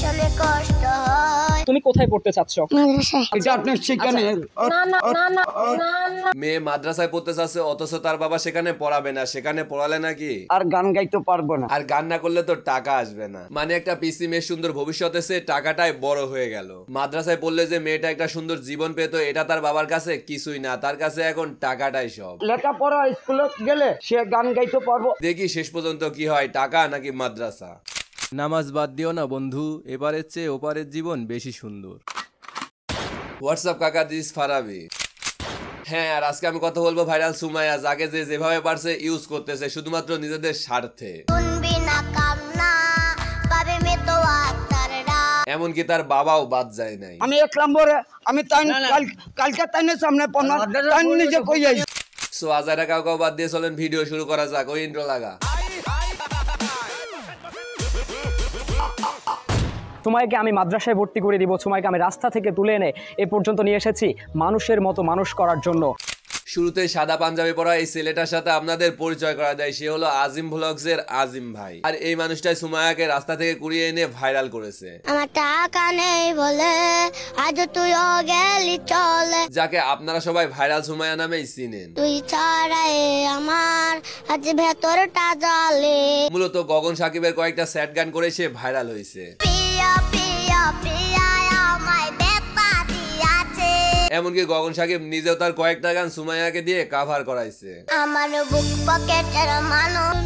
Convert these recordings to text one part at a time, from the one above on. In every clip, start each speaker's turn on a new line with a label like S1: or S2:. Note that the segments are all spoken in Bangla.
S1: আসলে কষ্ট হয় তুমি কোথায় পড়তে
S2: মেয়ে মাদ্রাসায় পড়তে চাচ্ছে অথচ তার বাবা সেখানে পড়াবে না সেখানে পড়ালে নাকি আর গান গাইতে পারবো না আর গান না করলে তো টাকা আসবে না মানে একটা পিসি সুন্দর টাকাটাই বড় হয়ে গেল মাদ্রাসায় পড়লে যে মেয়েটা একটা সুন্দর জীবন পেতো এটা তার বাবার কাছে কিছুই না তার কাছে এখন টাকাটাই সব পড়া স্কুলে গেলে সে গান গাইতে পারবো দেখি শেষ পর্যন্ত কি হয় টাকা নাকি মাদ্রাসা নামাজ বাদ দিও না বন্ধু এপারের চেয়ে ওপারের জীবন বেশি সুন্দর হোয়াটসঅ্যাপ কাকা দিস ফারাবি হ্যাঁ আর আজকে আমি কথা বলবো ভাইরাল সুমাইয়া যাকে যে যেভাবে পারছে ইউজ করতেছে শুধুমাত্র নিজেদের স্বার্থে এমনকি তার বাবাও বাদ যায় নাই
S1: আমি এক নম্বরে আমি তাই কালকে তাই সামনে পড়না তাই নিজে কই যাই
S2: সো আজারা কাউকে বাদ দিয়ে চলেন ভিডিও শুরু করা যাক ওই ইন্ট্রো লাগা
S1: তোমাকে আমি মাদ্রাসায় ভর্তি করে দিব তোমাকে আমি রাস্তা থেকে তুলে এনে এ পর্যন্ত নিয়ে এসেছি মানুষের মতো মানুষ করার জন্য
S2: শুরুতে সাদা পাঞ্জাবি পরা এই ছেলেটার সাথে আপনাদের পরিচয় করা দেয় সে হলো আজিম ভ্লগস এর আজিম ভাই আর এই মানুষটাই সুমায়াকে রাস্তা থেকে কুড়িয়ে এনে ভাইরাল করেছে আমার টাকা নেই বলে আজ তুই ও গেলি চলে যাকে আপনারা সবাই ভাইরাল সুমায়া নামেই চিনেন তুই ছড়ায়ে আমার আজ ভেতরটা জ্বলে মূলত গগন সাকিবের কয়েকটা স্যাট গান করে সে ভাইরাল হয়েছে এমনকি গগন সাকিব নিজেও তার কয়েকটা গান সুমাইয়াকে দিয়ে কাভার করাইছে আমার বুক পকেটের মানুষ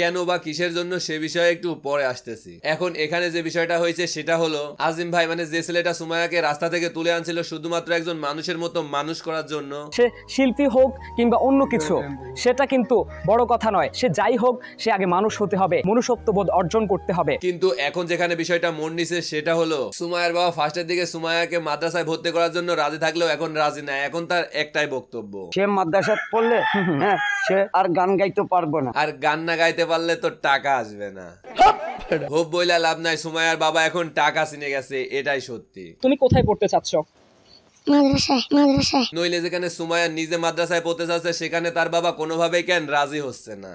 S2: কেন বা কিসের জন্য সে বিষয়ে একটু পরে আসতেছি এখন এখানে যে বিষয়টা হয়েছে সেটা হলো আজিম ভাই মানে যে ছেলেটা সুমায়াকে রাস্তা থেকে তুলে আনছিল শুধুমাত্র একজন মানুষের মতো মানুষ করার জন্য
S1: সে শিল্পী হোক কিংবা অন্য কিছু সেটা কিন্তু বড় কথা নয় সে যাই হোক সে আগে মানুষ হতে হবে মনুষ্যত্ববোধ অর্জন করতে
S2: হবে কিন্তু এখন যেখানে বিষয়টা মন নিছে সেটা হলো সুমায়ার বাবা ফার্স্টের দিকে সুমায়াকে মাদ্রাসায় ভর্তি করার জন্য রাজি থাকলেও এখন রাজি না এখন তার একটাই বক্তব্য সে
S1: মাদ্রাসায় পড়লে হ্যাঁ সে আর গান গাইতে
S2: পারবো না আর গান না গাইতে পারলে তোর টাকা আসবে না হোপ বইলা লাভ নাই সুমায়ার বাবা এখন টাকা চিনে গেছে এটাই সত্যি
S1: তুমি কোথায় পড়তে চাচ্ছ
S2: সেখানে তার বাবা কোনোভাবেই কেন রাজি হচ্ছে না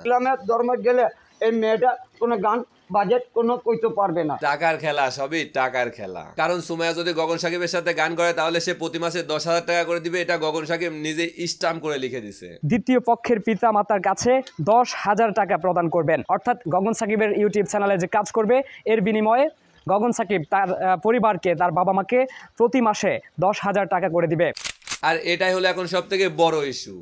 S1: ধর্মে গেলে এই মেয়েটা কোনো গান বাজেট কোনো কইতে পারবে না
S2: টাকার খেলা সবই টাকার খেলা কারণ সুমাইয়া যদি গগন সাকিবের সাথে গান করে তাহলে সে প্রতি মাসে দশ হাজার টাকা করে দিবে এটা গগন সাকিব নিজে স্টাম্প করে লিখে দিছে
S1: দ্বিতীয় পক্ষের পিতা মাতার কাছে দশ হাজার টাকা প্রদান করবেন অর্থাৎ গগন সাকিবের ইউটিউব চ্যানেলে যে কাজ করবে এর বিনিময়ে গগন সাকিব তার পরিবারকে তার বাবা মাকে প্রতি মাসে দশ হাজার টাকা করে দিবে
S2: আর এটাই হলো এখন সব থেকে বড় ইস্যু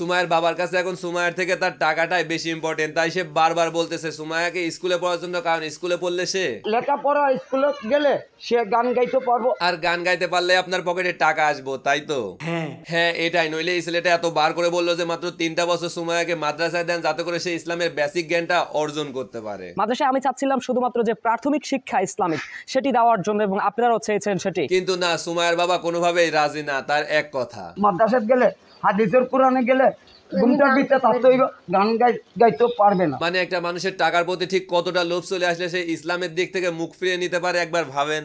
S2: সুমায়ের বাবার কাছে এখন সুমায়ের থেকে তার টাকাটাই বেশি ইম্পর্টেন্ট তাই সে বারবার বলতেছে সুমায়াকে স্কুলে পড়ার জন্য কারণ স্কুলে পড়লে সে লেখাপড়া স্কুলে গেলে সে গান গাইতে পারবো আর গান গাইতে পারলে আপনার পকেটে টাকা আসবো তাই তো হ্যাঁ, হ্যাঁ এটাই নইলে এই ছেলেটা এত বার করে বললো যে মাত্র তিনটা বছর সুমায়াকে মাদ্রাসায় দেন যাতে করে সে ইসলামের বেসিক জ্ঞানটা অর্জন করতে পারে মাদ্রাসায়
S1: আমি চাচ্ছিলাম শুধুমাত্র যে প্রাথমিক শিক্ষা ইসলামিক সেটি দেওয়ার জন্য এবং আপনারাও
S2: চেয়েছেন সেটি কিন্তু না সুমায়ের বাবা কোনোভাবেই রাজি না তার এক কথা
S1: মাদ্রাসায় গেলে हादीर कुरने गले মানে
S2: একটা মানুষের টাকার প্রতি ঠিক কতটা লোভ চলে আসলে সে ইসলামের দিক থেকে মুখ নিতে পারে একবার ভাবেন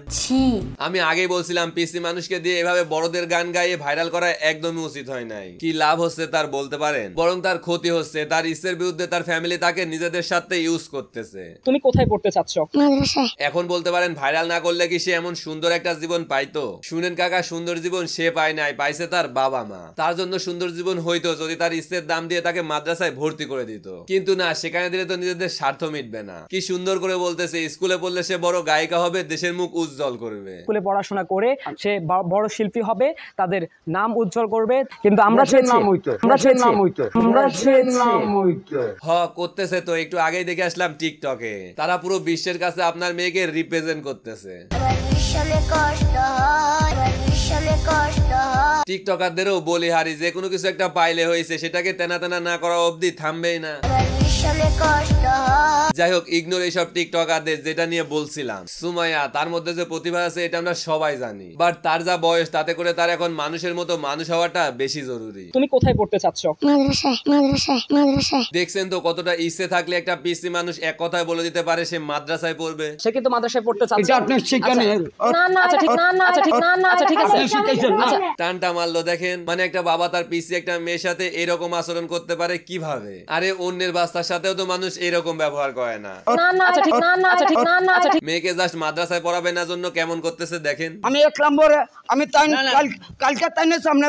S2: আমি আগেই বলছিলাম পিসি মানুষকে দিয়ে এভাবে বড়দের গান গাইয়ে ভাইরাল করা একদমই উচিত হয় নাই কি লাভ হচ্ছে তার বলতে পারেন বরং তার ক্ষতি হচ্ছে তার ইসের বিরুদ্ধে তার ফ্যামিলি তাকে নিজেদের সাথে ইউজ করতেছে
S1: তুমি কোথায় পড়তে চাচ্ছ
S2: এখন বলতে পারেন ভাইরাল না করলে কি সে এমন সুন্দর একটা জীবন পাইতো শুনেন কাকা সুন্দর জীবন সে পায় নাই পাইছে তার বাবা মা তার জন্য সুন্দর জীবন হইতো যদি তার ইসে ফিসের দাম দিয়ে তাকে মাদ্রাসায় ভর্তি করে দিত কিন্তু না সেখানে দিলে তো নিজেদের স্বার্থ মিটবে না কি সুন্দর করে বলতেছে স্কুলে পড়লে সে বড় গায়িকা হবে দেশের মুখ উজ্জ্বল করবে স্কুলে
S1: পড়াশোনা করে সে বড় শিল্পী হবে তাদের নাম উজ্জ্বল করবে কিন্তু আমরা নাম হইতো আমরা নাম হইতো আমরা নাম
S2: হইতো হ করতেছে তো একটু আগেই দেখে আসলাম টিকটকে তারা পুরো বিশ্বের কাছে আপনার মেয়েকে রিপ্রেজেন্ট করতেছে
S1: কষ্ট হয়
S2: টিকটকারদেরও বলি হারি যে কোনো কিছু একটা পাইলে হয়েছে সেটাকে তেনা তেনা না করা অবধি থামবেই না যাই হোক ইগনোর এইসব টিকটক আদেশ যেটা নিয়ে বলছিলাম সুমাইয়া তার মধ্যে যে প্রতিভা আছে এটা আমরা সবাই জানি বাট তার যা বয়স তাতে করে তার এখন মানুষের মতো মানুষ হওয়াটা বেশি জরুরি
S1: তুমি কোথায় পড়তে চাচ্ছ
S2: দেখছেন তো কতটা ইচ্ছে থাকলে একটা পিসি মানুষ এক কথায় বলে দিতে পারে সে মাদ্রাসায় পড়বে সে
S1: কিন্তু মাদ্রাসায় পড়তে চাচ্ছে আপনার শিক্ষানে আচ্ছা। আচ্ছা, আচ্ছা,
S2: টানটা মারলো দেখেন মানে একটা বাবা তার পিসি একটা মেয়ের সাথে এরকম আচরণ করতে পারে কিভাবে আরে অন্যের বাস্তার সাথেও তো মানুষ এরকম ব্যবহার করে না মেয়েকে জাস্ট মাদ্রাসায় পড়াবে না জন্য কেমন করতেছে দেখেন
S1: আমি এক নম্বর আমি তাই কালকে তাইনের সামনে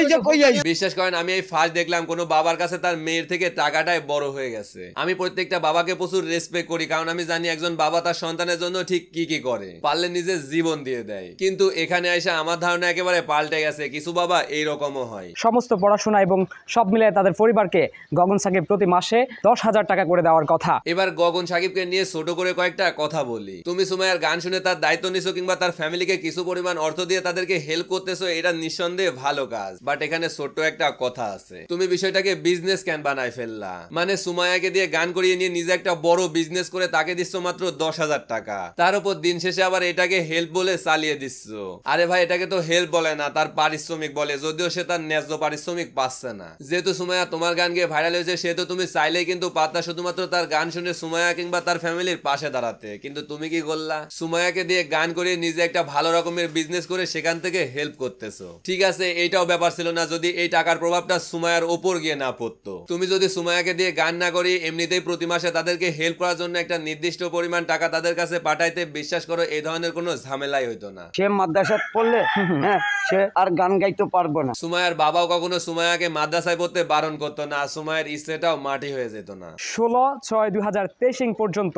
S1: নিজে কই
S2: বিশ্বাস করেন আমি এই ফার্স্ট দেখলাম কোনো বাবার কাছে তার মেয়ের থেকে টাকাটাই বড় হয়ে গেছে আমি প্রত্যেকটা বাবাকে প্রচুর রেসপেক্ট করি কারণ আমি জানি একজন বাবা তার সন্তানের জন্য ঠিক কি কি করে পারলে নিজের জীবন দিয়ে দেয় কিন্তু এখানে এসে আমার ধারণা একেবারে পাল্টে গেছে কিছু বাবা এইরকমও হয়
S1: সমস্ত পড়াশোনা এবং সব মিলে তাদের পরিবারকে গগন সাকিব প্রতি মাসে করে দশ হাজার টাকা করে দেওয়ার কথা
S2: এবার গগন সাকিবকে নিয়ে ছোট করে কয়েকটা কথা বলি তুমি সুমাইয়ার গান শুনে তার দায়িত্ব নিছো কিংবা তার ফ্যামিলিকে কিছু পরিমাণ অর্থ দিয়ে তাদেরকে হেল্প করতেছো এটা নিঃসন্দেহে ভালো কাজ বাট এখানে ছোট্ট একটা কথা আছে তুমি বিষয়টাকে বিজনেস ক্যান বানায় ফেললা মানে সুমাইয়াকে দিয়ে গান করিয়ে নিয়ে নিজে একটা বড় বিজনেস করে তাকে দিচ্ছ মাত্র দশ হাজার টাকা তার উপর দিন শেষে আবার এটাকে হেল্প বলে চালিয়ে দিচ্ছ আরে ভাই এটাকে তো হেল্প বলে না তার পারিশ্রমিক বলে যদিও সে তার ন্যায্য পারিশ্রমিক পাচ্ছে না যেহেতু সুমাইয়া তোমার গান গিয়ে ভাইরাল হয়েছে সেহেতু তুমি চাইলে কিন্তু পাতা শুধুমাত্র তার গান শুনে সুমায়া কিংবা তার ফ্যামিলির পাশে দাঁড়াতে কিন্তু তুমি কি করলা সুমায়াকে দিয়ে গান করে নিজে একটা ভালো রকমের বিজনেস করে সেখান থেকে হেল্প করতেছো ঠিক আছে এইটাও ব্যাপার ছিল না যদি এই টাকার প্রভাবটা সুমায়ার ওপর গিয়ে না পড়তো তুমি যদি সুমায়াকে দিয়ে গান না করি এমনিতেই প্রতি মাসে তাদেরকে হেল্প করার জন্য একটা নির্দিষ্ট পরিমাণ টাকা তাদের কাছে পাঠাইতে বিশ্বাস করো এই ধরনের কোনো ঝামেলাই হইতো না
S1: সে মাদ্রাসাত পড়লে হ্যাঁ, সে আর গান গাইতে পারবো না
S2: সুমায়ার বাবাও কখনো সুমায়াকে মাদ্রাসায় পড়তে বারণ করতো না সুমায়ের ইচ্ছেটাও মাটি হয়ে যেত না
S1: ষোলো ছয় দুই হাজার তেইশিং পর্যন্ত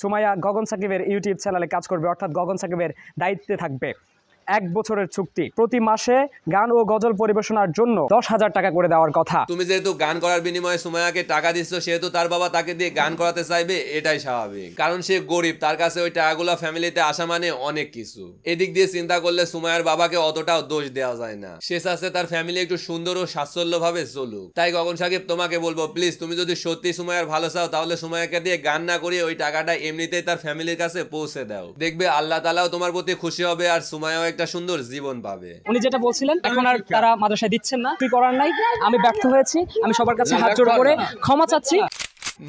S1: সুমাইয়া গগন সাকিবের ইউটিউব চ্যানেলে কাজ করবে অর্থাৎ গগন সাকিবের দায়িত্বে থাকবে এক বছরের চুক্তি প্রতি মাসে গান ও গজল পরিবেশনার জন্য দশ
S2: হাজার টাকা করে দেওয়ার কথা তুমি যেহেতু গান করার বিনিময়ে সুমায়াকে টাকা দিচ্ছ সেহেতু তার বাবা তাকে দিয়ে গান করাতে চাইবে এটাই স্বাভাবিক কারণ সে গরিব তার কাছে ওই টাকাগুলো ফ্যামিলিতে আসা মানে অনেক কিছু এদিক দিয়ে চিন্তা করলে সুমায়ার বাবাকে অতটাও দোষ দেওয়া যায় না সে চাচ্ছে তার ফ্যামিলি একটু সুন্দর ও সাচ্ছল্য ভাবে চলুক তাই গগন সাহেব তোমাকে বলবো প্লিজ তুমি যদি সত্যি সুমায়ার ভালো চাও তাহলে সুমায়াকে দিয়ে গান না করে ওই টাকাটা এমনিতেই তার ফ্যামিলির কাছে পৌঁছে দাও দেখবে আল্লাহ তালাও তোমার প্রতি খুশি হবে আর সুমায়াও একটা সুন্দর জীবন পাবে
S1: উনি যেটা বলছিলেন এখন আর তারা মাদ্রাসায় দিচ্ছেন না কি করার নাই আমি ব্যর্থ হয়েছি আমি সবার কাছে হাত জোড় করে ক্ষমা চাচ্ছি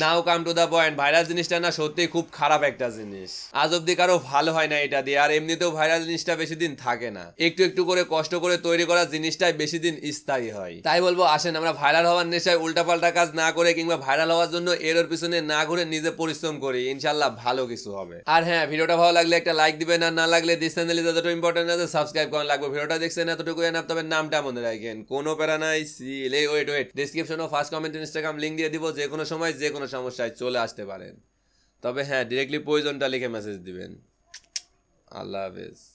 S2: now come to the point virus জিনিসটা না সত্যি খুব খারাপ একটা জিনিস আজ অব্দি কারো ভালো হয় না এটা দিয়ে আর এমনিতেও ভাইরাস জিনিসটা বেশি দিন থাকে না একটু একটু করে কষ্ট করে তৈরি করা জিনিসটাই বেশি দিন স্থায়ী হয় তাই বলবো আসেন আমরা ভাইরাল হওয়ার নেশায় উল্টাপাল্টা কাজ না করে কিংবা ভাইরাল হওয়ার জন্য এর পিছনে না ঘুরে নিজে পরিশ্রম করি ইনশাল্লাহ ভালো কিছু হবে আর হ্যাঁ ভিডিওটা ভালো লাগলে একটা লাইক দিবেন আর না লাগলে দিস চ্যানেলে যতটুকু ইম্পর্টেন্ট আছে সাবস্ক্রাইব করা লাগবে ভিডিওটা দেখছেন এতটুকু না তবে নামটা মনে রাখেন কোনো প্যারা নাই সিল এই ওয়েট ওয়েট ডিসক্রিপশন ও ফার্স্ট কমেন্ট ইনস্টাগ্রাম লিঙ্ক দিয়ে দিব যে কোনো সময় যে কোনো সমস্যায় চলে আসতে পারেন তবে হ্যাঁ ডিরেক্টলি প্রয়োজনটা লিখে মেসেজ দিবেন আল্লাহ হাফেজ